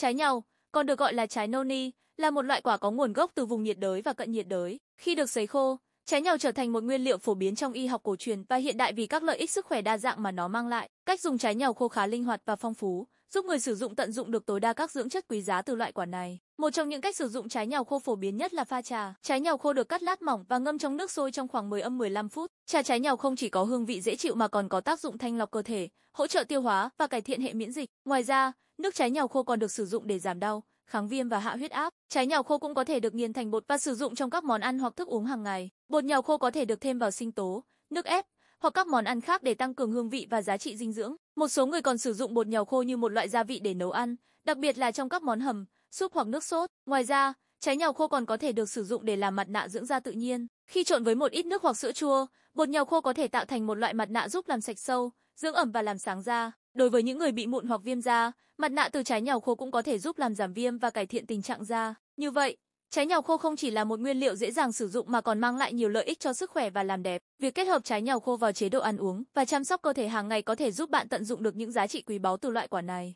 Trái nhau, còn được gọi là trái noni, là một loại quả có nguồn gốc từ vùng nhiệt đới và cận nhiệt đới. Khi được sấy khô, trái nhau trở thành một nguyên liệu phổ biến trong y học cổ truyền và hiện đại vì các lợi ích sức khỏe đa dạng mà nó mang lại. Cách dùng trái nhau khô khá linh hoạt và phong phú, giúp người sử dụng tận dụng được tối đa các dưỡng chất quý giá từ loại quả này. Một trong những cách sử dụng trái nhàu khô phổ biến nhất là pha trà. Trái nhàu khô được cắt lát mỏng và ngâm trong nước sôi trong khoảng 10 âm 15 phút. Trà trái nhàu không chỉ có hương vị dễ chịu mà còn có tác dụng thanh lọc cơ thể, hỗ trợ tiêu hóa và cải thiện hệ miễn dịch. Ngoài ra, nước trái nhàu khô còn được sử dụng để giảm đau, kháng viêm và hạ huyết áp. Trái nhàu khô cũng có thể được nghiền thành bột và sử dụng trong các món ăn hoặc thức uống hàng ngày. Bột nhàu khô có thể được thêm vào sinh tố, nước ép hoặc các món ăn khác để tăng cường hương vị và giá trị dinh dưỡng. Một số người còn sử dụng bột nhào khô như một loại gia vị để nấu ăn, đặc biệt là trong các món hầm, súp hoặc nước sốt. Ngoài ra, trái nhào khô còn có thể được sử dụng để làm mặt nạ dưỡng da tự nhiên. Khi trộn với một ít nước hoặc sữa chua, bột nhào khô có thể tạo thành một loại mặt nạ giúp làm sạch sâu, dưỡng ẩm và làm sáng da. Đối với những người bị mụn hoặc viêm da, mặt nạ từ trái nhào khô cũng có thể giúp làm giảm viêm và cải thiện tình trạng da. Như vậy, Trái nhàu khô không chỉ là một nguyên liệu dễ dàng sử dụng mà còn mang lại nhiều lợi ích cho sức khỏe và làm đẹp. Việc kết hợp trái nhàu khô vào chế độ ăn uống và chăm sóc cơ thể hàng ngày có thể giúp bạn tận dụng được những giá trị quý báu từ loại quả này.